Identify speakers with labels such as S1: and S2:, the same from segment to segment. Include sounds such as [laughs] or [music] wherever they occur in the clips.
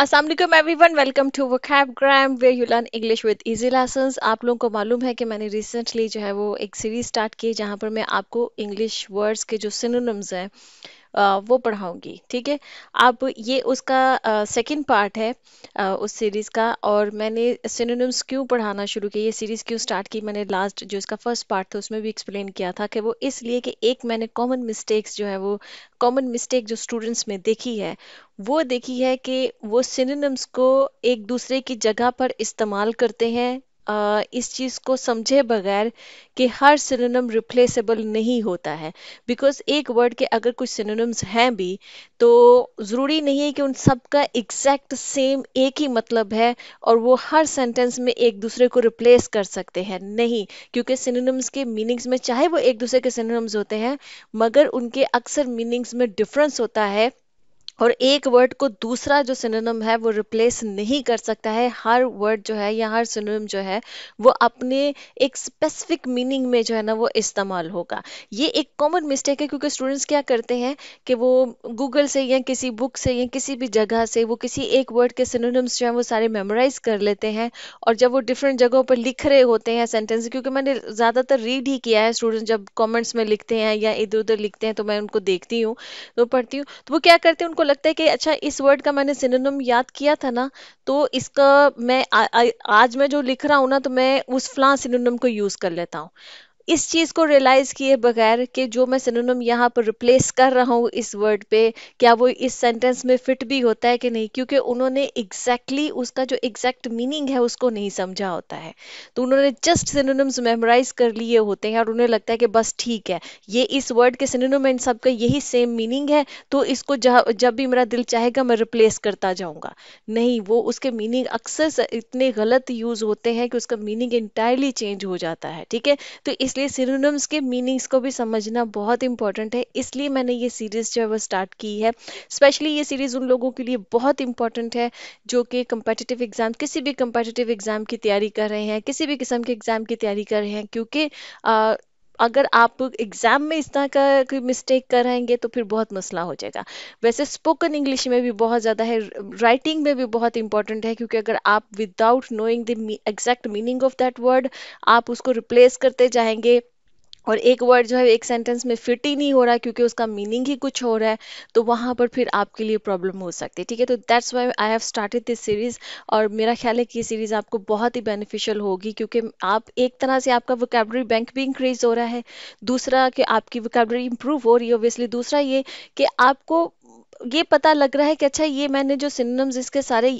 S1: Aslam every one welcome to vocab gram way you learn English with easy lessons आप लोगों को मालूम है कि मैंने रिसेंटली जो है वो एक सीरीज़ स्टार्ट की जहाँ पर मैं आपको इंग्लिश वर्ड्स के जो सिनोनम्स हैं वो पढ़ाऊँगी ठीक है अब ये उसका सेकेंड पार्ट है उस सीरीज़ का और मैंने सिनोनिम्स क्यों पढ़ाना शुरू किया ये सीरीज़ क्यों स्टार्ट की मैंने लास्ट जो इसका फर्स्ट पार्ट था उसमें भी एक्सप्लेन किया था कि वो इसलिए कि एक मैंने कॉमन मिस्टेक्स जो है वो कॉमन मिस्टेक जो स्टूडेंट्स में देखी है वो देखी है कि वो सिनोनिम्स को एक दूसरे की जगह पर इस्तेमाल करते हैं इस चीज़ को समझे बगैर कि हर सिनोनिम रिप्लेसेबल नहीं होता है बिकॉज एक वर्ड के अगर कुछ सिनोनिम्स हैं भी तो ज़रूरी नहीं है कि उन सब का एग्जैक्ट सेम एक ही मतलब है और वो हर सेंटेंस में एक दूसरे को रिप्लेस कर सकते हैं नहीं क्योंकि सिनोनिम्स के मीनिंग्स में चाहे वो एक दूसरे के सिनोनिम्स होते हैं मगर उनके अक्सर मीनिंग्स में डिफरेंस होता है और एक वर्ड को दूसरा जो सिनोनिम है वो रिप्लेस नहीं कर सकता है हर वर्ड जो है या हर सिनोनिम जो है वो अपने एक स्पेसिफिक मीनिंग में जो है ना वो इस्तेमाल होगा ये एक कॉमन मिस्टेक है क्योंकि स्टूडेंट्स क्या करते हैं कि वो गूगल से या किसी बुक से या किसी भी जगह से वो किसी एक वर्ड के सिनोनिम्स जो है वो सारे मेमोराइज कर लेते हैं और जब वो डिफरेंट जगहों पर लिख रहे होते हैं सेंटेंस क्योंकि मैंने ज़्यादातर रीड ही किया है स्टूडेंट जब कॉमेंट्स में लिखते हैं या इधर उधर लिखते हैं तो मैं उनको देखती हूँ तो पढ़ती हूँ तो वो क्या करते हैं उनको लगता है कि अच्छा इस वर्ड का मैंने सिनोनिम याद किया था ना तो इसका मैं आ, आ, आज मैं जो लिख रहा हूँ ना तो मैं उस फ्ला सिनोनिम को यूज कर लेता हूँ इस चीज़ को रियलाइज़ किए बगैर कि जो मैं सिनोनिम यहाँ पर रिप्लेस कर रहा हूँ इस वर्ड पे क्या वो इस सेंटेंस में फिट भी होता है कि नहीं क्योंकि उन्होंने एग्जैक्टली exactly उसका जो एग्जैक्ट मीनिंग है उसको नहीं समझा होता है तो उन्होंने जस्ट सिनोनिम्स मेमोराइज कर लिए होते हैं और उन्हें लगता है कि बस ठीक है ये इस वर्ड के सिनोनिम सब का यही सेम मीनिंग है तो इसको जब भी मेरा दिल चाहेगा मैं रिप्लेस करता जाऊँगा नहीं वो उसके मीनिंग अक्सर इतने गलत यूज़ होते हैं कि उसका मीनिंग इंटायरली चेंज हो जाता है ठीक है तो इस इसलिए सिनोनिम्स के मीनिंग्स को भी समझना बहुत इंपॉर्टेंट है इसलिए मैंने ये सीरीज़ जो है वो स्टार्ट की है स्पेशली ये सीरीज़ उन लोगों के लिए बहुत इंपॉर्टेंट है जो कि कंपेटिटिव एग्ज़ाम किसी भी कंपेटिटिव एग्ज़ाम की तैयारी कर रहे हैं किसी भी किस्म के एग्ज़ाम की तैयारी कर रहे हैं क्योंकि अगर आप एग्जाम में इस तरह का कोई मिस्टेक करेंगे तो फिर बहुत मसला हो जाएगा वैसे स्पोकन इंग्लिश में भी बहुत ज़्यादा है राइटिंग में भी बहुत इंपॉर्टेंट है क्योंकि अगर आप without knowing the exact meaning of that word आप उसको रिप्लेस करते जाएंगे और एक वर्ड जो है एक सेंटेंस में फिट ही नहीं हो रहा है क्योंकि उसका मीनिंग ही कुछ हो रहा है तो वहाँ पर फिर आपके लिए प्रॉब्लम हो सकती है ठीक है तो that's why I have started this series और मेरा ख्याल है कि ये सीरीज़ आपको बहुत ही बेनिफिशियल होगी क्योंकि आप एक तरह से आपका वोकेबलरी बैंक भी इंक्रीज हो रहा है दूसरा कि आपकी वोकेबलरी इंप्रूव हो रही है ओबियसली दूसरा ये कि आपको ये पता लग रहा है कि अच्छा ये मैंने जो सिनम्स इसके सारे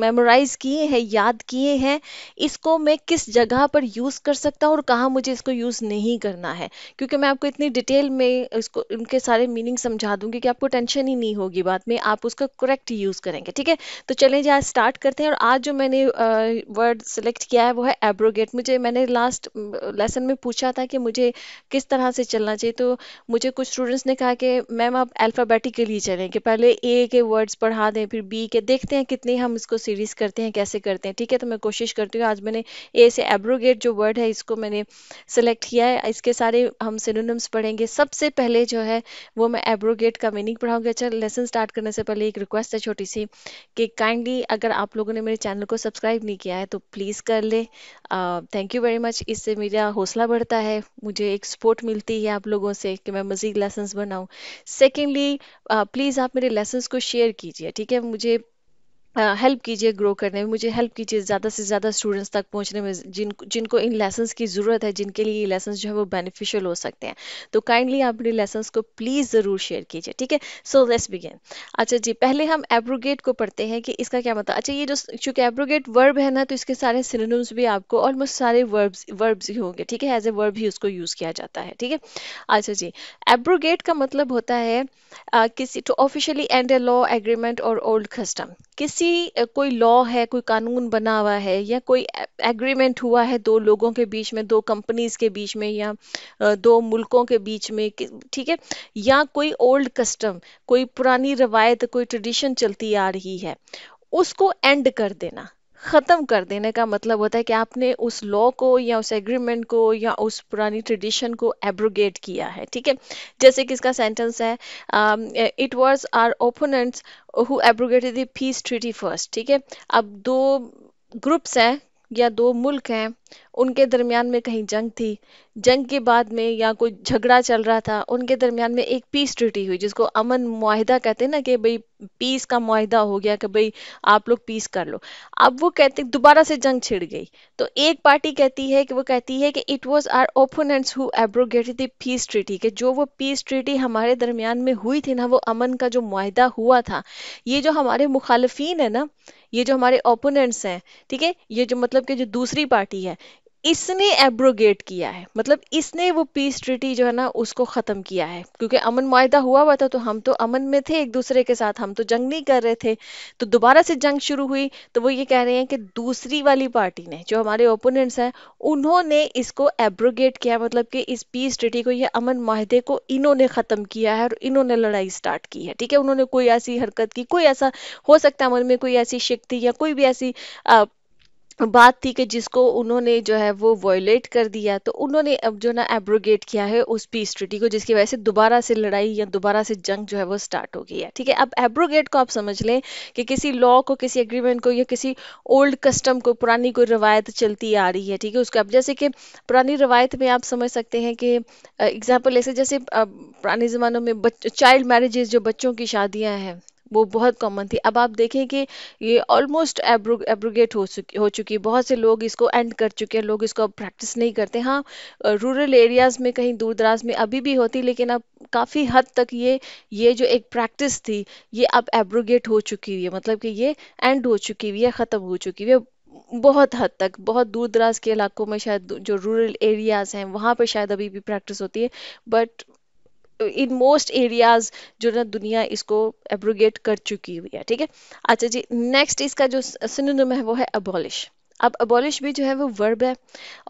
S1: मेमोराइज किए हैं याद किए हैं इसको मैं किस जगह पर यूज़ कर सकता हूँ और कहाँ मुझे इसको यूज़ नहीं करना है क्योंकि मैं आपको इतनी डिटेल में इसको उनके सारे मीनिंग समझा दूंगी कि आपको टेंशन ही नहीं होगी बात में आप उसका करेक्ट यूज़ करेंगे ठीक है तो चलें जी आज स्टार्ट करते हैं और आज जो मैंने वर्ड सेलेक्ट किया है वो है एब्रोगेट मुझे मैंने लास्ट लेसन में पूछा था कि मुझे किस तरह से चलना चाहिए तो मुझे कुछ स्टूडेंट्स ने कहा कि मैम आप अल्फ़ाबेटिकली चलेंगे ठीक है पहले ए के वर्ड्स पढ़ा दें फिर बी के देखते हैं कितने हम इसको सीरीज करते हैं कैसे करते हैं ठीक है तो मैं कोशिश करती हूँ आज मैंने ए से एब्रोगेट जो वर्ड है इसको मैंने सेलेक्ट किया है इसके सारे हम सिनोनिम्स पढ़ेंगे सबसे पहले जो है वो मैं एब्रोगेट का मीनिंग पढ़ाऊंगी अच्छा लेसन स्टार्ट करने से पहले एक रिक्वेस्ट है छोटी सी कि काइंडली अगर आप लोगों ने मेरे चैनल को सब्सक्राइब नहीं किया है तो प्लीज़ कर ले थैंक यू वेरी मच इससे मेरा हौसला बढ़ता है मुझे एक सपोर्ट मिलती है आप लोगों से कि मैं मज़ीद लेसन बनाऊँ सेकेंडली प्लीज़ आप मेरे लेसन को शेयर कीजिए ठीक है मुझे हेल्प कीजिए ग्रो करने में मुझे हेल्प कीजिए ज़्यादा से ज़्यादा स्टूडेंट्स तक पहुँचने में जिन जिनको इन लेसन्स की ज़रूरत है जिनके लिए ये लेसन्स जो है वो बेनिफिशियल हो सकते हैं तो काइंडली आप अपने लेसन्स को प्लीज़ ज़रूर शेयर कीजिए ठीक है सो लेट्स बिगेन अच्छा जी पहले हम एब्रोगेट को पढ़ते हैं कि इसका क्या मतलब अच्छा ये जो चूँकि एब्रोगेट वर्ब है ना तो इसके सारे सिनोनिम्स भी आपको ऑलमोस्ट सारे वर्ब्स वर्ब्स ही होंगे ठीक है एज ए वर्ब ही उसको यूज़ किया जाता है ठीक है अच्छा जी एब्रोगेट का मतलब होता है किसी to officially end a law agreement और ओल्ड कस्टम किसी ऐसी कोई लॉ है कोई कानून बना हुआ है या कोई एग्रीमेंट हुआ है दो लोगों के बीच में दो कंपनीज के बीच में या दो मुल्कों के बीच में ठीक है या कोई ओल्ड कस्टम कोई पुरानी रवायत कोई ट्रेडिशन चलती आ रही है उसको एंड कर देना ख़त्म कर देने का मतलब होता है कि आपने उस लॉ को या उस एग्रीमेंट को या उस पुरानी ट्रेडिशन को एब्रोगेट किया है ठीक है जैसे कि इसका सेंटेंस है it was our opponents who abrogated the peace treaty first ठीक है अब दो ग्रुप्स हैं या दो मुल्क हैं उनके दरमियान में कहीं जंग थी जंग के बाद में या कोई झगड़ा चल रहा था उनके दरमियान में एक पीस ट्रिटी हुई जिसको अमन माहिदा कहते हैं ना कि भाई पीस का माहिदा हो गया कि भाई आप लोग पीस कर लो अब वो कहते दोबारा से जंग छिड़ गई तो एक पार्टी कहती है कि वो कहती है कि it was our opponents who abrogated the peace treaty कि जो वो पीस ट्रिटी हमारे दरमियान में हुई थी ना वो अमन का जो माहिदा हुआ था ये जो हमारे मुखालफी है ना ये जो हमारे ओपोनेंट्स हैं ठीक है ये जो मतलब कि जो दूसरी पार्टी है इसने एब्रोगेट किया है मतलब इसने वो पीस ट्रिटी जो है ना उसको ख़त्म किया है क्योंकि अमन माहा हुआ हुआ था तो हम तो अमन में थे एक दूसरे के साथ हम तो जंग नहीं कर रहे थे तो दोबारा से जंग शुरू हुई तो वो ये कह रहे हैं कि दूसरी वाली पार्टी ने जो हमारे ओपोनेंट्स हैं उन्होंने इसको एब्रोगेट किया मतलब कि इस पीस ट्रिटी को यह अमन माहदे को इन्होंने ख़त्म किया है और इन्होंने लड़ाई स्टार्ट की है ठीक है उन्होंने कोई ऐसी हरकत की कोई ऐसा हो सकता है अमन में कोई ऐसी शिक्ति या कोई भी ऐसी आ, बात थी कि जिसको उन्होंने जो है वो वॉयलेट कर दिया तो उन्होंने अब जो ना एब्रोगेट किया है उस पीस ट्रिटी को जिसकी वजह से दोबारा से लड़ाई या दोबारा से जंग जो है वो स्टार्ट हो गई है ठीक है अब एब्रोगेट को आप समझ लें कि किसी लॉ को किसी एग्रीमेंट को या किसी ओल्ड कस्टम को पुरानी कोई रवायत चलती आ रही है ठीक है उसको अब जैसे कि पुरानी रवायत में आप समझ सकते हैं कि एग्जाम्पल ऐसे जैसे पुराने ज़मानों में चाइल्ड मैरिजेज जो बच्चों की शादियाँ हैं वो बहुत कॉमन थी अब आप देखें कि ये ऑलमोस्ट एब्रोगेट हो चुकी हो चुकी है बहुत से लोग इसको एंड कर चुके हैं लोग इसको अब प्रैक्टिस नहीं करते हाँ रूरल एरियाज़ में कहीं दूर दराज में अभी भी होती लेकिन अब काफ़ी हद तक ये ये जो एक प्रैक्टिस थी ये अब एब्रोगेट हो चुकी हुई है मतलब कि ये एंड हो चुकी हुई है ख़त्म हो चुकी हुई है बहुत हद तक बहुत दूर दराज के इलाकों में शायद जो रूरल एरियाज़ हैं वहाँ पर शायद अभी भी प्रैक्टिस होती है बट इन मोस्ट एरियाज जो ना दुनिया इसको एब्रोगेट कर चुकी हुई है ठीक है अच्छा जी नेक्स्ट इसका जो सिनोनिम है वो है अबॉलिश अब अबॉलिश भी जो है वो वर्ब है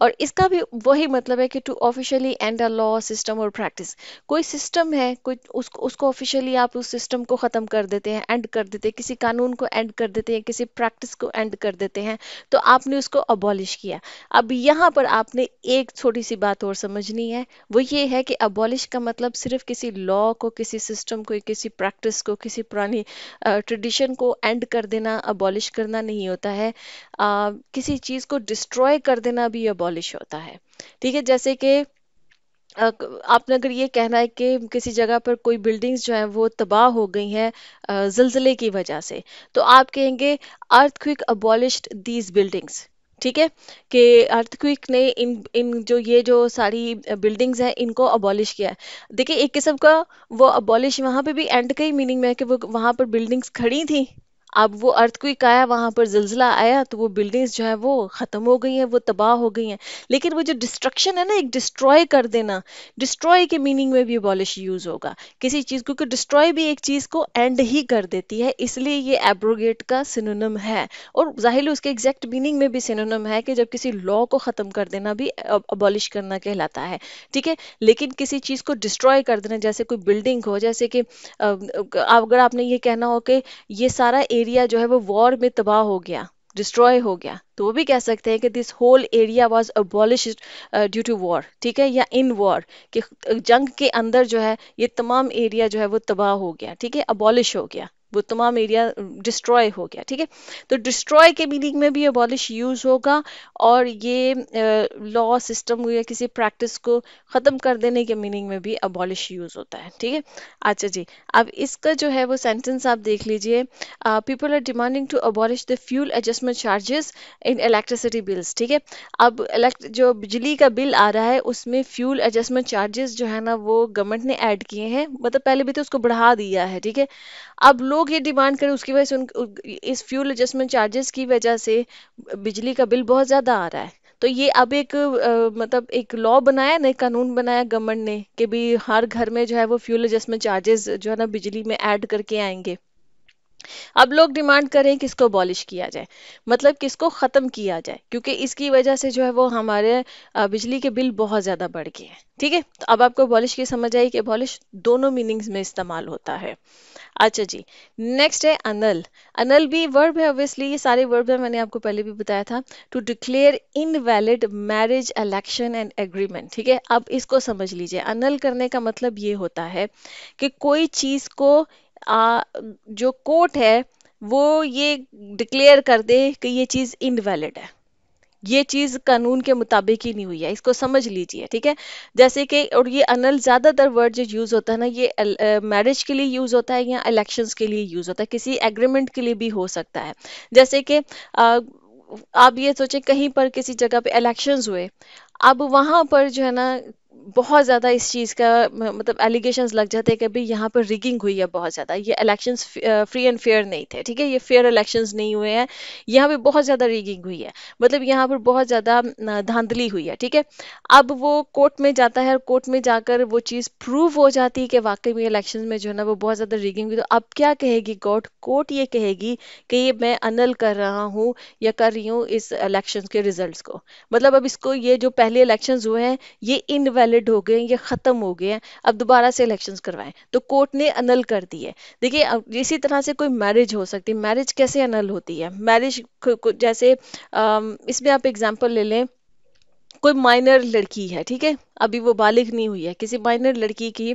S1: और इसका भी वही मतलब है कि to officially end a law system और प्रैक्टिस कोई सिस्टम है कोई उसको उसको ऑफिशियली आप उस सिस्टम को ख़त्म कर देते हैं एंड कर देते हैं किसी कानून को एंड कर देते हैं किसी प्रैक्टिस को एंड कर देते हैं तो आपने उसको अबॉलिश किया अब यहाँ पर आपने एक छोटी सी बात और समझनी है वो ये है कि अबॉलिश का मतलब सिर्फ किसी लॉ को किसी सिस्टम को किसी प्रैक्टिस को किसी पुरानी ट्रेडिशन को एंड कर देना अबॉलिश करना नहीं होता है किसी चीज को डिस्ट्रॉय कर देना भी अबॉलिश होता है ठीक है जैसे कि आपने अगर ये कहना है कि किसी जगह पर कोई बिल्डिंग्स जो हैं वो तबाह हो गई हैं जलजले की वजह से तो आप कहेंगे earthquake quick abolished these buildings ठीक है कि अर्थक्विक ने इन इन जो ये जो सारी बिल्डिंग्स हैं इनको अबॉलिश किया है देखिए एक किस्म का वो अबॉलिश वहाँ पे भी एंड का ही मीनिंग में है कि वो वहाँ पर बिल्डिंग्स खड़ी थी अब वो अर्थ क्विक आया वहाँ पर जिलजिला आया तो वो बिल्डिंग्स जो है वो ख़त्म हो गई हैं वो तबाह हो गई हैं लेकिन वो जो डिस्ट्रक्शन है ना एक डिस्ट्रॉय कर देना डिस्ट्रॉय के मीनिंग में भी अबॉलिश यूज़ होगा किसी चीज़ क्योंकि डिस्ट्रॉय भी एक चीज़ को एंड ही कर देती है इसलिए ये एब्रोगेट का सिनोनम है और जाहिर उसके एग्जैक्ट मीनिंग में भी सिनोनम है कि जब किसी लॉ को ख़त्म कर देना भी अबॉलिश करना कहलाता है ठीक है लेकिन किसी चीज़ को डिस्ट्रॉय कर देना जैसे कोई बिल्डिंग हो जैसे कि अगर आपने ये कहना हो कि ये सारा एरिया जो है वो वॉर में तबाह हो गया डिस्ट्रॉय हो गया तो वो भी कह सकते हैं कि this whole area was abolish due to war ठीक है या इन वॉर कि जंग के अंदर जो है ये तमाम एरिया जो है वो तबाह हो गया ठीक है अबॉलिश हो गया वो तमाम एरिया डिस्ट्रॉय हो गया ठीक है तो डिस्ट्रॉय के मीनिंग में भी अबॉलिश यूज़ होगा और ये लॉ सिस्टम या किसी प्रैक्टिस को ख़त्म कर देने के मीनिंग में भी अबॉलिश यूज़ होता है ठीक है अच्छा जी अब इसका जो है वो सेंटेंस आप देख लीजिए people are demanding to abolish the fuel adjustment charges in electricity bills ठीक है अब जो बिजली का बिल आ रहा है उसमें फ्यूल एडजस्टमेंट चार्जेस जो है ना वो गवर्नमेंट ने ऐड किए हैं मतलब पहले भी तो उसको बढ़ा दिया है ठीक है अब लोग लोग ये डिमांड करें उसकी वजह से उन इस फ्यूल एडजस्टमेंट चार्जेस की वजह से बिजली का बिल बहुत ज़्यादा आ रहा है तो ये अब एक आ, मतलब एक लॉ बनाया ना कानून बनाया गवर्नमेंट ने कि भी हर घर में जो है वो फ्यूल एडजस्टमेंट चार्जेस जो है ना बिजली में ऐड करके आएंगे अब लोग डिमांड कर रहे हैं किसको बॉलिश किया जाए मतलब किसको ख़त्म किया जाए क्योंकि इसकी वजह से जो है वो हमारे बिजली के बिल बहुत ज़्यादा बढ़ गए हैं ठीक है तो अब आपको बॉलिश की समझ आई कि बॉलिश दोनों मीनिंग्स में इस्तेमाल होता है अच्छा जी नेक्स्ट है अनल अनल भी वर्ब है ऑब्वियसली ये सारे वर्ब है मैंने आपको पहले भी बताया था to declare invalid marriage election and agreement ठीक है अब इसको समझ लीजिए अनल करने का मतलब ये होता है कि कोई चीज़ को आ, जो कोर्ट है वो ये डिक्लेयर कर दे कि ये चीज़ इनवैलिड है ये चीज़ कानून के मुताबिक ही नहीं हुई है इसको समझ लीजिए ठीक है जैसे कि और ये अनल ज़्यादातर वर्ड जो यूज़ होता है ना ये मैरिज के लिए यूज़ होता है या इलेक्शंस के लिए यूज़ होता है किसी एग्रीमेंट के लिए भी हो सकता है जैसे कि आप ये सोचें कहीं पर किसी जगह पे इलेक्शंस हुए अब वहाँ पर जो है ना बहुत ज़्यादा इस चीज़ का मतलब एलिगेशन लग जाते हैं कि भाई यहाँ पर रिगिंग हुई है बहुत ज़्यादा ये इलेक्शंस फ्री एंड फेयर नहीं थे ठीक है ये फेयर इलेक्शंस नहीं हुए हैं यहाँ पे बहुत ज़्यादा रिगिंग हुई है मतलब यहाँ पर बहुत ज़्यादा धांधली हुई है ठीक है अब वो कोर्ट में जाता है और कोर्ट में जाकर वो चीज़ प्रूव हो जाती है कि वाकई में इलेक्शन में जो है ना वो बहुत ज़्यादा रिगिंग हुई तो अब क्या कहेगी कोर्ट कोर्ट ये कहेगी कि ये मैं अनल कर रहा हूँ या कर रही हूँ इस इलेक्शन के रिजल्ट को मतलब अब इसको ये जो पहले इलेक्शन हुए हैं ये इनवेलिड वैलिड हो गए या ख़त्म हो गए हैं अब दोबारा से इलेक्शंस करवाएं तो कोर्ट ने अनल कर दी है देखिए इसी तरह से कोई मैरिज हो सकती है मैरिज कैसे अनल होती है मैरिज जैसे इसमें आप एग्जाम्पल ले लें कोई माइनर लड़की है ठीक है अभी वो बालिग नहीं हुई है किसी माइनर लड़की की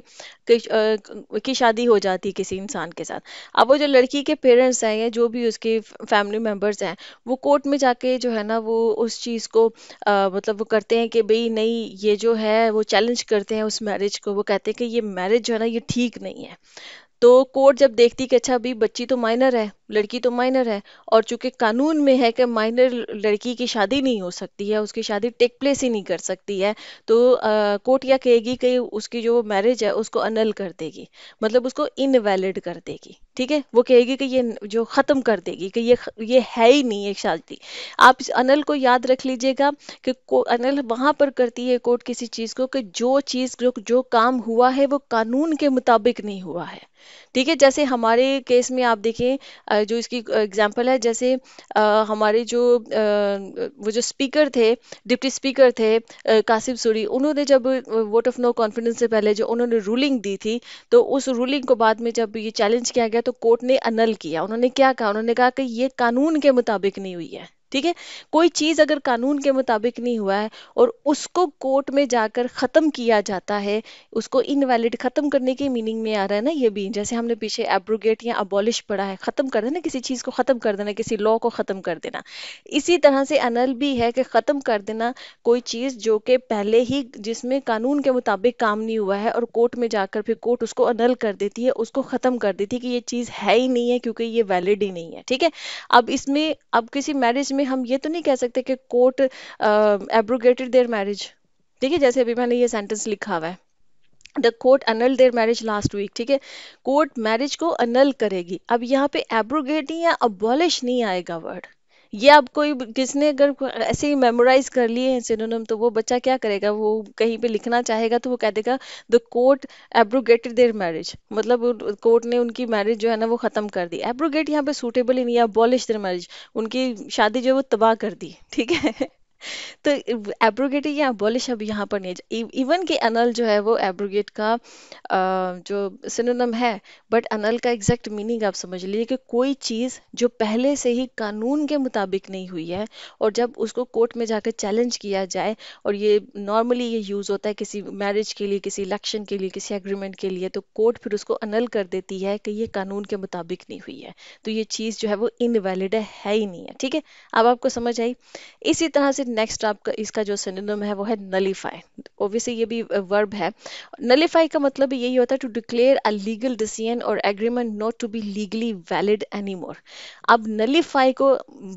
S1: की शादी हो जाती है किसी इंसान के साथ अब वो जो लड़की के पेरेंट्स हैं या जो भी उसके फैमिली मेम्बर्स हैं वो कोर्ट में जाके जो है ना वो उस चीज़ को आ, मतलब वो करते हैं कि भाई नहीं ये जो है वो चैलेंज करते हैं उस मैरिज को वो कहते हैं कि ये मैरिज जो है ना ये ठीक नहीं है तो कोर्ट जब देखती कि अच्छा अभी बच्ची तो माइनर है लड़की तो माइनर है और चूंकि कानून में है कि माइनर लड़की की शादी नहीं हो सकती है उसकी शादी टेक प्लेस ही नहीं कर सकती है तो कोर्ट क्या कहेगी कि उसकी जो मैरिज है उसको अनल कर देगी मतलब उसको इनवैलिड कर देगी ठीक है वो कहेगी कि ये जो ख़त्म कर देगी कि ये ये है ही नहीं एक शादी आप इस अनल को याद रख लीजिएगा कि अनल वहाँ पर करती है कोर्ट किसी चीज़ को कि जो चीज़ जो, जो काम हुआ है वो कानून के मुताबिक नहीं हुआ है ठीक है जैसे हमारे केस में आप देखें जो इसकी एग्जांपल है जैसे हमारे जो वो जो स्पीकर थे डिप्टी स्पीकर थे कासिम सूरी उन्होंने जब वोट ऑफ नो कॉन्फिडेंस से पहले जो उन्होंने रूलिंग दी थी तो उस रूलिंग को बाद में जब ये चैलेंज किया गया तो कोर्ट ने अनल किया उन्होंने क्या कहा उन्होंने कहा कि ये कानून के मुताबिक नहीं हुई है ठीक है कोई चीज अगर कानून के मुताबिक नहीं हुआ है और उसको कोर्ट में जाकर खत्म किया जाता है उसको इनवैलिड खत्म करने के मीनिंग में आ रहा है ना ये भी जैसे हमने पीछे एब्रोगेट या अबॉलिश पढ़ा है खत्म कर देना किसी चीज को खत्म कर देना किसी लॉ को खत्म कर देना इसी तरह से अनल भी है कि खत्म कर देना कोई चीज जो कि पहले ही जिसमें कानून के मुताबिक काम नहीं हुआ है और कोर्ट में जाकर फिर कोर्ट उसको अनल कर देती है उसको खत्म कर देती है कि ये चीज है ही नहीं है क्योंकि ये वैलिड ही नहीं है ठीक है अब इसमें अब किसी मैरिज में में हम ये तो नहीं कह सकते कि कोर्ट एब्रोगेटेड देयर मैरिज ठीक है जैसे अभी मैंने ये सेंटेंस लिखा हुआ है the court annul their marriage last week ठीक है कोर्ट मैरिज को अनल करेगी अब यहाँ पे एब्रोगेट नहीं या अबॉलिश नहीं आएगा वर्ड ये आप कोई किसने अगर ऐसे ही मेमोराइज कर लिए हैं सिनोनिम तो वो बच्चा क्या करेगा वो कहीं पे लिखना चाहेगा तो वो कह देगा the court abrogated their marriage मतलब कोर्ट ने उनकी मैरिज जो है ना वो खत्म कर दी एब्रोगेट यहाँ पे सूटेबल ही नहीं है अबॉलिश देयर मैरिज उनकी शादी जो है वो तबाह कर दी ठीक है [laughs] तो एब्रोगेट या एबॉलिश अब यहाँ पर नहीं है इवन e, कि अनल जो है वो एब्रोगेट का जो सिनोनम है बट अनल का एग्जैक्ट मीनिंग आप समझ लीजिए कि कोई चीज़ जो पहले से ही कानून के मुताबिक नहीं हुई है और जब उसको कोर्ट में जाकर चैलेंज किया जाए और ये नॉर्मली ये यूज़ होता है किसी मैरिज के लिए किसी इलेक्शन के लिए किसी एग्रीमेंट के लिए तो कोर्ट फिर उसको अनल कर देती है कि ये कानून के मुताबिक नहीं हुई है तो ये चीज़ जो है वो इनवैलिड है ही नहीं है ठीक है अब आपको समझ आई इसी तरह से नेक्स्ट आपका इसका जो सिनोनिम है वो है नलीफाई ओबियसली ये भी वर्ब uh, है नलीफाई का मतलब यही होता है to declare a legal decision और agreement not to be legally valid any more अब नलीफाई को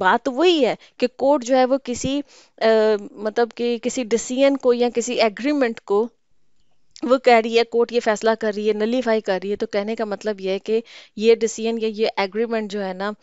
S1: बात वही है कि कोर्ट जो है वो किसी आ, uh, मतलब कि किसी डिसीजन को या किसी एग्रीमेंट को वो कह रही है कोर्ट ये फैसला कर रही है नलीफाई कर रही है तो कहने का मतलब ये है कि ये डिसीजन या ये एग्रीमेंट जो है ना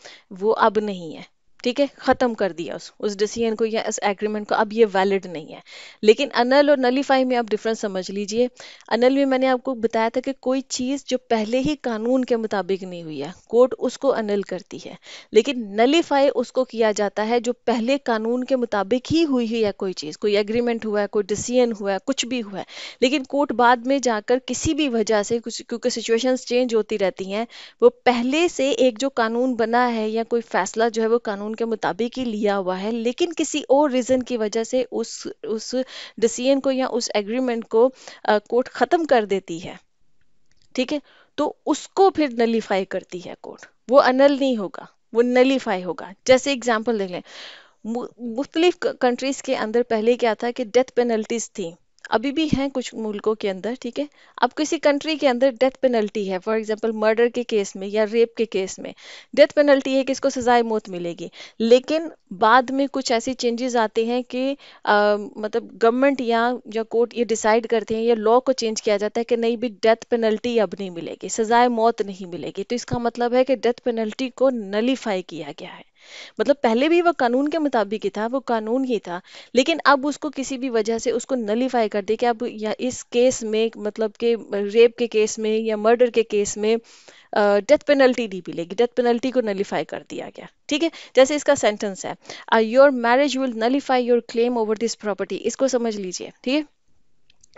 S1: वो अब नहीं है ठीक है खत्म कर दिया उस उस डिसीजन को या इस एग्रीमेंट को अब ये वैलिड नहीं है लेकिन अनल और नलीफाई में आप डिफरेंस समझ लीजिए अनल में मैंने आपको बताया था कि कोई चीज़ जो पहले ही कानून के मुताबिक नहीं हुई है कोर्ट उसको अनल करती है लेकिन नलीफाई उसको किया जाता है जो पहले कानून के मुताबिक ही हुई हुई है कोई चीज़ कोई एग्रीमेंट हुआ है कोई डिसीजन हुआ है कुछ भी हुआ है लेकिन कोर्ट बाद में जाकर किसी भी वजह से कुछ क्योंकि सिचुएशन चेंज होती रहती हैं वो पहले से एक जो कानून बना है या कोई फैसला जो है वो कानून कानून के मुताबिक ही लिया हुआ है लेकिन किसी और रीज़न की वजह से उस उस डिसीजन को या उस एग्रीमेंट को कोर्ट ख़त्म कर देती है ठीक है तो उसको फिर नलीफाई करती है कोर्ट वो अनल नहीं होगा वो नलीफाई होगा जैसे एग्जाम्पल देख लें मुख्तलिफ कंट्रीज के अंदर पहले क्या था कि डेथ पेनल्टीज थी अभी भी हैं कुछ मुल्कों के अंदर ठीक है अब किसी कंट्री के अंदर डेथ पेनल्टी है फॉर एग्जांपल मर्डर के केस में या रेप के केस में डेथ पेनल्टी है कि इसको सजाए मौत मिलेगी लेकिन बाद में कुछ ऐसे चेंजेस आते हैं कि आ, मतलब गवर्नमेंट या या कोर्ट ये डिसाइड करते हैं या लॉ को चेंज किया जाता है कि नहीं भी डेथ पेनल्टी अब नहीं मिलेगी सजाए मौत नहीं मिलेगी तो इसका मतलब है कि डेथ पेनल्टी को नलीफाई किया गया है मतलब पहले भी वह कानून के मुताबिक ही था वो कानून ही था लेकिन अब उसको किसी भी वजह से उसको नलीफाई कर दे कि अब या इस केस में मतलब के रेप के केस में या मर्डर के केस में डेथ पेनल्टी नहीं मिलेगी डेथ पेनल्टी को नलीफाई कर दिया गया ठीक है जैसे इसका सेंटेंस है your marriage will nullify your claim over this property इसको समझ लीजिए ठीक है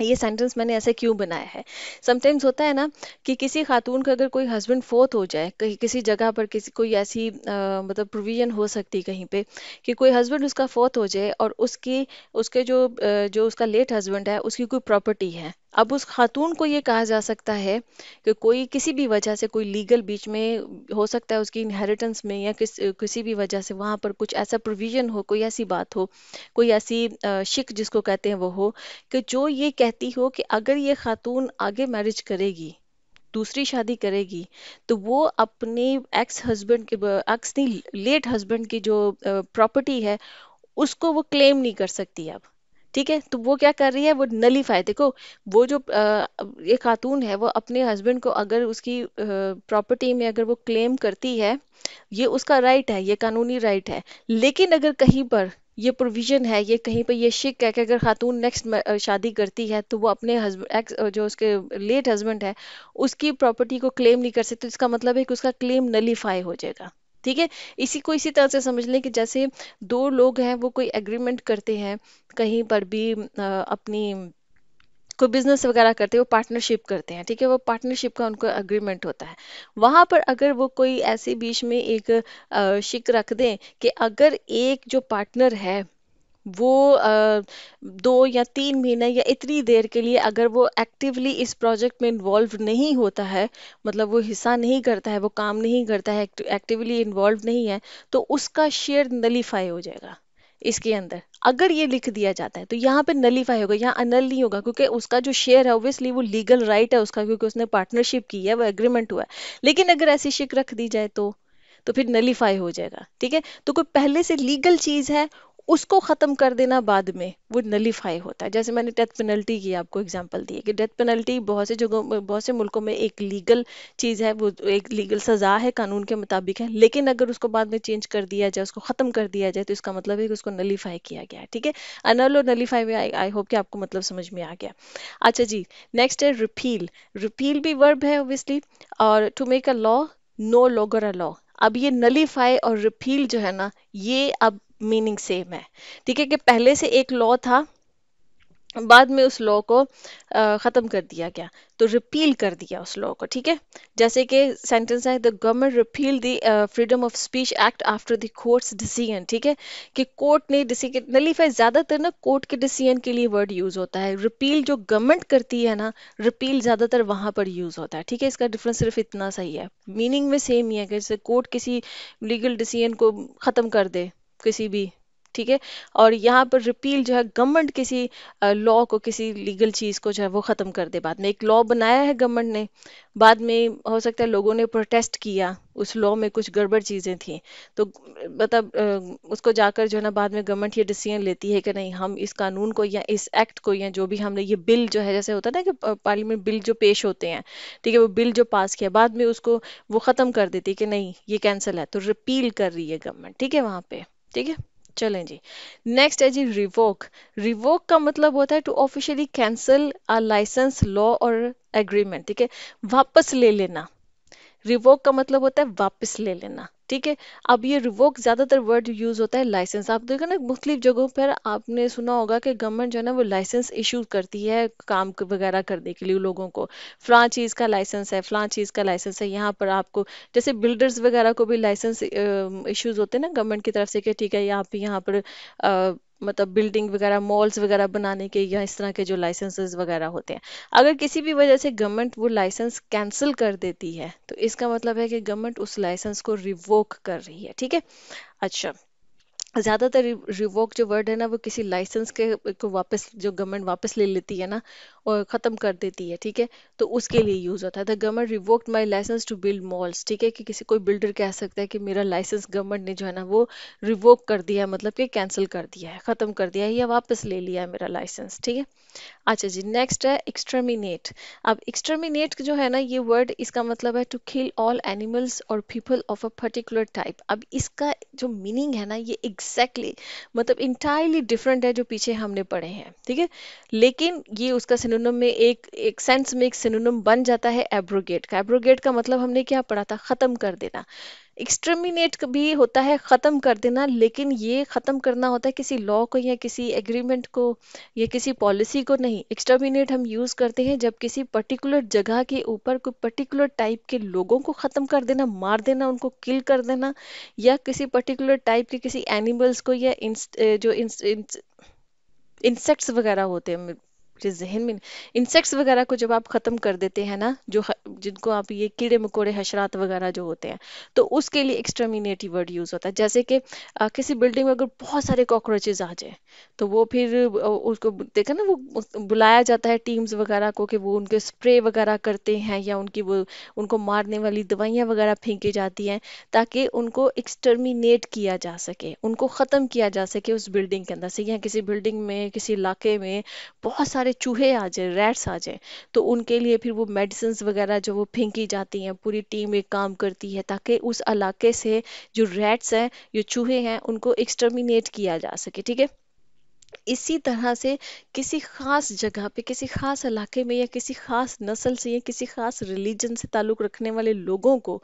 S1: ये सेंटेंस मैंने ऐसे क्यों बनाया है समटाइम्स होता है ना कि किसी खातून का अगर कोई हस्बैंड फोत हो जाए कहीं किसी जगह पर किसी कोई ऐसी आ, मतलब प्रोविजन हो सकती कहीं पे कि कोई हस्बैंड उसका फोत हो जाए और उसकी उसके जो जो उसका लेट हस्बैंड है उसकी कोई प्रॉपर्टी है अब उस खातून को ये कहा जा सकता है कि कोई किसी भी वजह से कोई लीगल बीच में हो सकता है उसकी इनहेरिटेंस में या किस किसी भी वजह से वहाँ पर कुछ ऐसा प्रोविज़न हो कोई ऐसी बात हो कोई ऐसी शिक जिसको कहते हैं वो हो कि जो ये कहती हो कि अगर ये खातून आगे मैरिज करेगी दूसरी शादी करेगी तो वो अपने एक्स हस्बैंड के एक्स नहीं लेट हस्बैंड की जो प्रॉपर्टी है उसको वो क्लेम नहीं कर सकती अब ठीक है तो वो क्या कर रही है वो नलीफाई देखो वो जो ये खातून है वो अपने हस्बैंड को अगर उसकी प्रॉपर्टी में अगर वो क्लेम करती है ये उसका राइट है ये कानूनी राइट है लेकिन अगर कहीं पर ये प्रोविजन है ये कहीं पर ये शिक है कि अगर खातून नेक्स्ट शादी करती है तो वो अपने हस्बैंड जो उसके लेट हस्बैंड है उसकी प्रॉपर्टी को क्लेम नहीं कर सकती तो इसका मतलब है कि उसका क्लेम नलीफाई हो जाएगा ठीक है इसी को इसी तरह से समझ लें कि जैसे दो लोग हैं वो कोई एग्रीमेंट करते हैं कहीं पर भी अपनी कोई बिजनेस वगैरह करते हैं वो पार्टनरशिप करते हैं ठीक है वो पार्टनरशिप का उनको एग्रीमेंट होता है वहां पर अगर वो कोई ऐसे बीच में एक शिक रख दें कि अगर एक जो पार्टनर है वो दो या तीन महीने या इतनी देर के लिए अगर वो एक्टिवली इस प्रोजेक्ट में इन्वॉल्व नहीं होता है मतलब वो हिस्सा नहीं करता है वो काम नहीं करता है एक्टिवली इन्वॉल्व नहीं है तो उसका शेयर नलीफाई हो जाएगा इसके अंदर अगर ये लिख दिया जाता है तो यहाँ पे नलीफाई होगा यहाँ अनल नहीं होगा क्योंकि उसका जो शेयर है ऑब्वियसली वो लीगल राइट right है उसका क्योंकि उसने पार्टनरशिप की है वो एग्रीमेंट हुआ है लेकिन अगर ऐसी शिक रख दी जाए तो तो फिर नलीफाई हो जाएगा ठीक है तो कोई पहले से लीगल चीज है उसको ख़त्म कर देना बाद में वो नलीफाई होता है जैसे मैंने डेथ पेनल्टी की आपको एग्जांपल दी है कि डेथ पेनल्टी बहुत से जगहों बहुत से मुल्कों में एक लीगल चीज़ है वो एक लीगल सज़ा है कानून के मुताबिक है लेकिन अगर उसको बाद में चेंज कर दिया जाए उसको ख़त्म कर दिया जाए तो इसका मतलब है कि उसको नलीफाई किया गया है ठीक है अनल और नलीफाई में आई होप कि आपको मतलब समझ में आ गया अच्छा जी नेक्स्ट है रिपील रिपील भी वर्ब है ओबियसली और to make a law no longer a law अब ये नलीफाई और रिपील जो है ना ये अब मीनिंग सेम है ठीक है कि पहले से एक लॉ था बाद में उस लॉ को ख़त्म कर दिया गया तो रिपील कर दिया उस लॉ को ठीक है जैसे कि सेंटेंस है the government repeal the freedom of speech act after the court's decision ठीक है कि कोर्ट ने डिसीजन नलीफाई ज़्यादातर ना कोर्ट के डिसीजन के लिए वर्ड यूज़ होता है रिपील जो गवर्नमेंट करती है ना रिपील ज़्यादातर वहाँ पर यूज़ होता है ठीक है इसका डिफरेंस सिर्फ इतना सही है मीनिंग में सेम ही है कि जैसे कोर्ट किसी लीगल डिसीजन को ख़त्म कर दे किसी भी ठीक है और यहाँ पर रिपील जो है गवर्नमेंट किसी लॉ को किसी लीगल चीज़ को जो है वो ख़त्म कर दे बाद में एक लॉ बनाया है गवर्नमेंट ने बाद में हो सकता है लोगों ने प्रोटेस्ट किया उस लॉ में कुछ गड़बड़ चीज़ें थी तो मतलब उसको जाकर जो है ना बाद में गवर्नमेंट ये डिसीजन लेती है कि नहीं हम इस कानून को या इस एक्ट को या जो भी हमने ये बिल जो है जैसे होता है ना कि पार्लियामेंट बिल जो पेश होते हैं ठीक है वो बिल जो पास किया बाद में उसको वो ख़त्म कर देती है कि नहीं ये कैंसिल है तो रिपील कर रही है गवर्नमेंट ठीक है वहाँ पे ठीक है चलें जी नेक्स्ट है जी रिवोक रिवोक का मतलब होता है to officially cancel a licence law और एग्रीमेंट ठीक है वापस ले लेना रिवोक का मतलब होता है वापस ले लेना ठीक है अब ये रिवोक ज़्यादातर वर्ड यूज़ होता है लाइसेंस आप देखो ना मुख्तलिफ जगहों पर आपने सुना होगा कि गवर्नमेंट जो है ना वो लाइसेंस इशू करती है काम वगैरह करने के लिए लोगों को फ़लाँ चीज़ का लाइसेंस है फ़लाँ चीज़ का लाइसेंस है यहाँ पर आपको जैसे बिल्डर्स वगैरह को भी लाइसेंस इशूज़ होते हैं ना गवर्नमेंट की तरफ से कि ठीक है यहाँ यहाँ पर मतलब बिल्डिंग वगैरह मॉल्स वगैरह बनाने के या इस तरह के जो लाइसेंसेस वगैरह होते हैं अगर किसी भी वजह से गवर्नमेंट वो लाइसेंस कैंसिल कर देती है तो इसका मतलब है कि गवर्नमेंट उस लाइसेंस को रिवोक कर रही है ठीक है अच्छा ज़्यादातर रिवोक जो वर्ड है ना वो किसी लाइसेंस के को वापस जो गवर्नमेंट वापस ले लेती है ना और ख़त्म कर देती है ठीक है तो उसके लिए यूज़ होता है the government revoked my licence to build malls ठीक है कि किसी कोई बिल्डर कह सकता है कि मेरा लाइसेंस गवर्नमेंट ने जो है ना वो रिवोक कर दिया मतलब कि कैंसिल कर दिया है मतलब ख़त्म कर दिया है या वापस ले लिया है मेरा लाइसेंस ठीक है अच्छा जी नेक्स्ट है एक्सटर्मिनेट अब एक्सटर्मिनेट जो है ना ये वर्ड इसका मतलब है टू किल ऑल एनिमल्स और people of a particular type अब इसका जो मीनिंग है ना ये एग्जैक्टली exactly, मतलब इंटायरली डिफरेंट है जो पीछे हमने पढ़े हैं ठीक है लेकिन ये उसका सिनोनम में एक एक सेंस में एक सिनोनम बन जाता है एब्रोगेट का एब्रोगेट का मतलब हमने क्या पढ़ा था खत्म कर देना एक्सटर्मिनेट भी होता है ख़त्म कर देना लेकिन ये ख़त्म करना होता है किसी लॉ को या किसी एग्रीमेंट को या किसी पॉलिसी को नहीं एक्सटर्मिनेट हम यूज़ करते हैं जब किसी पर्टिकुलर जगह के ऊपर कोई पर्टिकुलर टाइप के लोगों को ख़त्म कर देना मार देना उनको किल कर देना या किसी पर्टिकुलर टाइप के किसी एनिमल्स को या इंस, जो इंस, इंस, इंसेक्ट्स वगैरह होते हैं जहन में इंसेक्ट्स वगैरह को जब आप ख़त्म कर देते हैं ना जो जिनको आप ये कीड़े मकोड़े हशरात वगैरह जो होते हैं तो उसके लिए एक्सटर्मिनेटिव वर्ड यूज़ होता है जैसे कि किसी बिल्डिंग में अगर बहुत सारे कॉकरोचेज आ जाए तो वो फिर उसको देखा ना वो बुलाया जाता है टीम्स वगैरह को कि वो उनके स्प्रे वगैरह करते हैं या उनकी वो उनको मारने वाली दवाइयाँ वगैरह फेंकी जाती हैं ताकि उनको एक्सटर्मिनेट किया जा सके उनको ख़त्म किया जा सके उस बिल्डिंग के अंदर से या किसी बिल्डिंग में किसी इलाके में बहुत सारे सारे चूहे आ जाए रैट्स आ जाए तो उनके लिए फिर वो मेडिसिन वगैरह जो वो फेंकी जाती हैं पूरी टीम एक काम करती है ताकि उस इलाके से जो रैट्स हैं जो चूहे हैं उनको एक्सटर्मिनेट किया जा सके ठीक है इसी तरह से किसी खास जगह पे किसी खास इलाके में या किसी खास नस्ल से या किसी खास रिलीजन से ताल्लुक़ रखने वाले लोगों को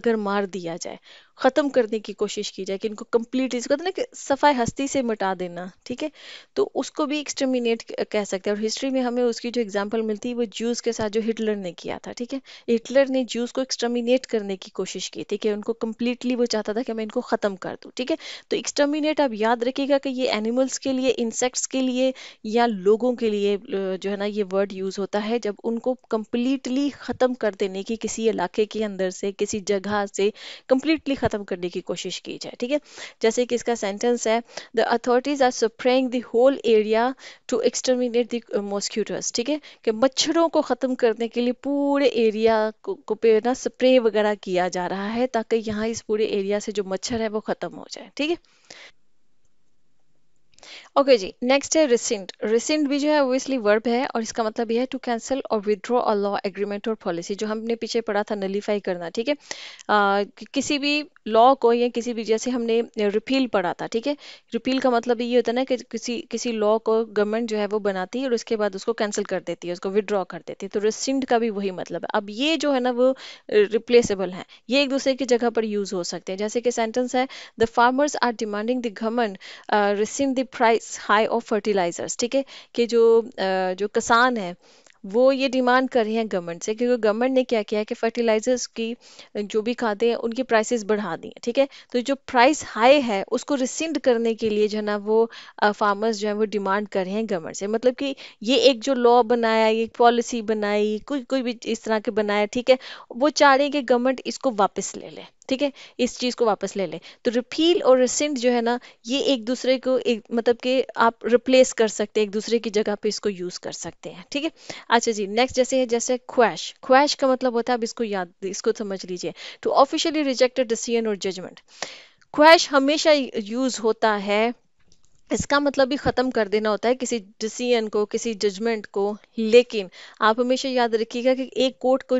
S1: अगर मार दिया जाए ख़त्म करने की कोशिश की जाए कि इनको कम्प्लीटली इसको कहते ना कि सफ़ाई हस्ती से मिटा देना ठीक है तो उसको भी एक्सटर्मिनेट कह सकते हैं और हिस्ट्री में हमें उसकी जो एग्जाम्पल मिलती है वो जूस के साथ जो हिटलर ने किया था ठीक है हिटलर ने जूस को एक्सटर्मिनेट करने की कोशिश की थी कि उनको कम्प्लीटली वो चाहता था कि मैं इनको ख़त्म कर दूँ ठीक है तो एक्सटर्मिनेट आप याद रखिएगा कि ये एनिमल्स के लिए इंसेक्ट्स के लिए या लोगों के लिए जो है ना ये वर्ड यूज़ होता है जब उनको कम्प्लीटली ख़त्म कर देने की किसी इलाके के अंदर से किसी जगह से कम्प्लीटली ख़त्म ख़त्म करने की कोशिश की जाए ठीक है जैसे कि इसका सेंटेंस है the authorities are spraying the whole area to exterminate the mosquitoes ठीक है कि मच्छरों को ख़त्म करने के लिए पूरे एरिया को पे ना स्प्रे वगैरह किया जा रहा है ताकि यहाँ इस पूरे एरिया से जो मच्छर है वो ख़त्म हो जाए ठीक है ओके जी नेक्स्ट है रिसेंट रिसेंट भी जो है ओबियसली वर्ब है और इसका मतलब यह है टू कैंसिल और विदड्रॉ अ लॉ एग्रीमेंट और पॉलिसी जो हमने पीछे पढ़ा था नलीफाई करना ठीक है कि, किसी भी लॉ को या किसी भी जैसे हमने रिपील पढ़ा था ठीक है रिपील का मतलब ये होता है ना कि किसी किसी लॉ को गवर्नमेंट जो है वो बनाती है और उसके बाद उसको कैंसिल कर देती है उसको विदड्रॉ कर देती है तो रिसेंट का भी वही मतलब है अब ये जो है ना वो रिप्लेसेबल है ये एक दूसरे की जगह पर यूज हो सकते हैं जैसे कि सेंटेंस है the farmers are demanding the government rescind the price high of fertilizers ठीक है कि जो जो किसान है वो ये डिमांड कर रहे हैं गवर्नमेंट से क्योंकि गवर्नमेंट ने क्या किया है कि फर्टिलाइजर्स की जो भी खादे हैं उनकी प्राइसेस बढ़ा दी हैं ठीक है तो जो प्राइस हाई है उसको रिसेंड करने के लिए जो है ना वो फार्मर्स जो है वो डिमांड कर रहे हैं गवर्नमेंट से मतलब कि ये एक जो लॉ बनाया ये पॉलिसी बनाई कोई कोई भी इस तरह के बनाया ठीक है वो चाह रहे हैं कि गवर्नमेंट इसको वापस ले लें ठीक है इस चीज को वापस ले लें तो रिपील और रिसेंट जो है ना ये एक दूसरे को एक मतलब कि आप रिप्लेस कर सकते हैं एक दूसरे की जगह पे इसको यूज कर सकते हैं ठीक है अच्छा जी नेक्स्ट जैसे है जैसे क्वैश क्वैश का मतलब होता है आप इसको याद इसको समझ लीजिए टू ऑफिशियली रिजेक्टेड डिसीजन और जजमेंट क्वैश हमेशा यूज होता है इसका मतलब भी ख़त्म कर देना होता है किसी डिसीजन को किसी जजमेंट को लेकिन आप हमेशा याद रखिएगा कि एक कोर्ट को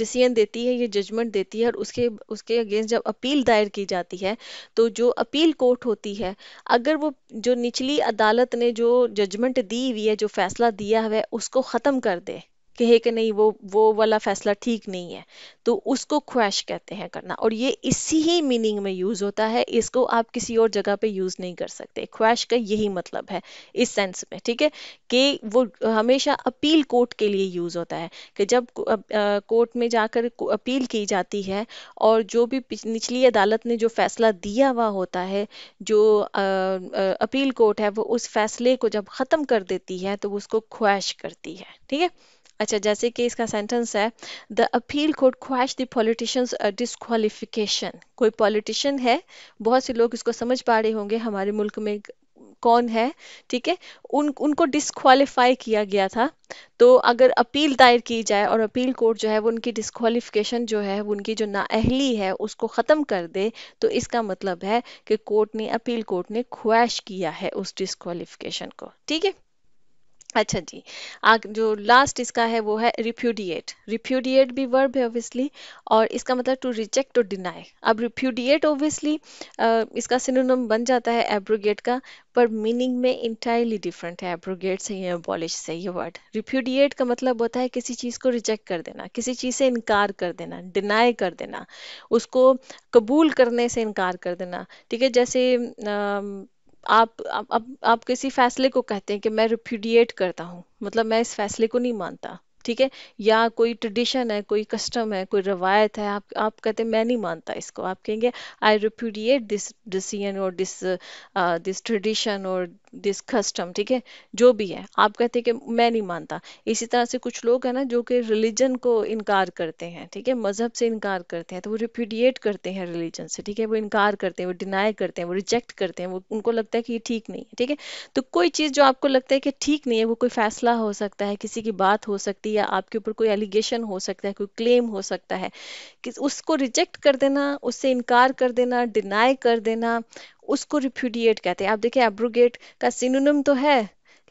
S1: डिसीजन देती है ये जजमेंट देती है और उसके उसके अगेंस्ट जब अपील दायर की जाती है तो जो अपील कोर्ट होती है अगर वो जो निचली अदालत ने जो जजमेंट दी हुई है जो फैसला दिया हुआ है उसको ख़त्म कर दे कहे कि नहीं वो वो वाला फैसला ठीक नहीं है तो उसको क्वैश कहते हैं करना और ये इसी ही मीनिंग में यूज़ होता है इसको आप किसी और जगह पे यूज़ नहीं कर सकते क्वैश का यही मतलब है इस सेंस में ठीक है कि वो हमेशा अपील कोर्ट के लिए यूज़ होता है कि जब कोर्ट में जाकर अपील की जाती है और जो भी निचली अदालत ने जो फैसला दिया हुआ होता है जो अपील कोर्ट है वो उस फैसले को जब ख़त्म कर देती है तो उसको क्वैश करती है ठीक है अच्छा जैसे कि इसका सेंटेंस है the appeal court quash the politician's disqualification कोई पॉलिटिशियन है बहुत से लोग इसको समझ पा रहे होंगे हमारे मुल्क में कौन है ठीक है उन उनको डिसक्वालीफाई किया गया था तो अगर अपील दायर की जाए और अपील कोर्ट जो है वो उनकी डिसक्वालिफिकेशन जो है वो उनकी जो नाअहली है उसको ख़त्म कर दे तो इसका मतलब है कि कोर्ट ने अपील कोर्ट ने ख्वाहिश किया है उस डिसक्वालिफिकेशन को ठीक है अच्छा जी आग जो लास्ट इसका है वो है रिप्यूडिएट रिप्यूडिएट भी वर्ब है ऑब्वियसली और इसका मतलब टू रिजेक्ट और डिनाई अब रिप्यूडिएट ऑब्वियसली इसका सिनोनिम बन जाता है एब्रोगेट का पर मीनिंग में इंटायरली डिफरेंट है एब्रोगेट से या अबॉलिश से ये वर्ड रिप्यूडिएट का मतलब होता है किसी चीज़ को रिजेक्ट कर देना किसी चीज़ से इनकार कर देना डिनाई कर देना उसको कबूल करने से इनकार कर देना ठीक है जैसे आ, आप अब आप आप किसी फैसले को कहते हैं कि मैं रिप्यूडिएट करता हूँ मतलब मैं इस फैसले को नहीं मानता ठीक है या कोई ट्रेडिशन है कोई कस्टम है कोई रवायत है आप आप कहते मैं नहीं मानता इसको आप कहेंगे आई रिप्यूडिएट दिस डिसीजन और दिस दिस ट्रेडिशन और दिस कस्टम ठीक है जो भी है आप कहते हैं कि मैं नहीं मानता इसी तरह से कुछ लोग हैं ना जो कि रिलीजन को इनकार करते हैं ठीक है मजहब से इनकार करते हैं तो वो रिप्यूडिएट करते हैं रिलीजन से ठीक है वो इनकार करते हैं वो डिनाई करते हैं वो रिजेक्ट करते हैं वो उनको लगता है कि ये ठीक नहीं है ठीक है तो कोई चीज़ जो आपको लगता है कि ठीक नहीं है वो कोई फैसला हो सकता है किसी की बात हो सकती है या आपके ऊपर कोई एलिगेशन हो सकता है कोई क्लेम हो सकता है कि उसको रिजेक्ट कर देना उससे इनकार कर देना डिनाई कर देना उसको रिप्यूडिएट कहते हैं आप देखिए एब्रोगेट का सिनोनिम तो है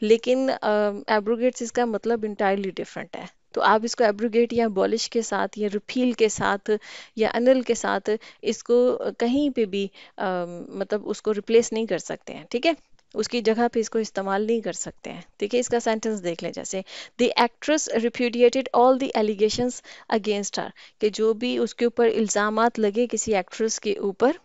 S1: लेकिन एब्रोगेट uh, इसका मतलब इंटायरली डिफरेंट है तो आप इसको एब्रोगेट या बॉलिश के साथ या रिफील के साथ या अनल के साथ इसको कहीं पे भी uh, मतलब उसको रिप्लेस नहीं कर सकते हैं ठीक है उसकी जगह पे इसको इस्तेमाल नहीं कर सकते हैं ठीक है इसका सेंटेंस देख लें जैसे the actress repudiated all the allegations against her कि जो भी उसके ऊपर इल्ज़ाम लगे किसी एक्ट्रेस के ऊपर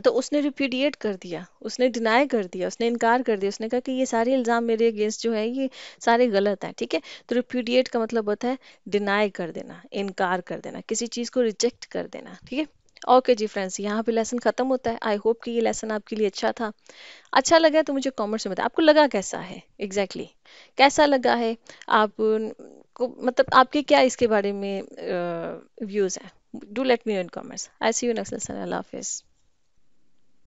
S1: तो उसने रिपीडिएट कर दिया उसने डिनाई कर दिया उसने इनकार कर दिया उसने कहा कि ये सारे इल्ज़ाम मेरे अगेंस्ट जो है ये सारे गलत हैं ठीक है तो रिपीडिएट का मतलब होता है डिनाई कर देना इनकार कर देना किसी चीज़ को रिजेक्ट कर देना ठीक है ओके जी फ्रेंड्स यहाँ पे लेसन खत्म होता है आई होप कि ये लेसन आपके लिए अच्छा था अच्छा लगा तो मुझे कमेंट्स में बताया आपको लगा कैसा है एग्जैक्टली exactly. कैसा लगा है आप को मतलब आपके क्या इसके बारे में व्यूज़ हैं do let me in comments I see you next lesson अल्लाह हाफिज़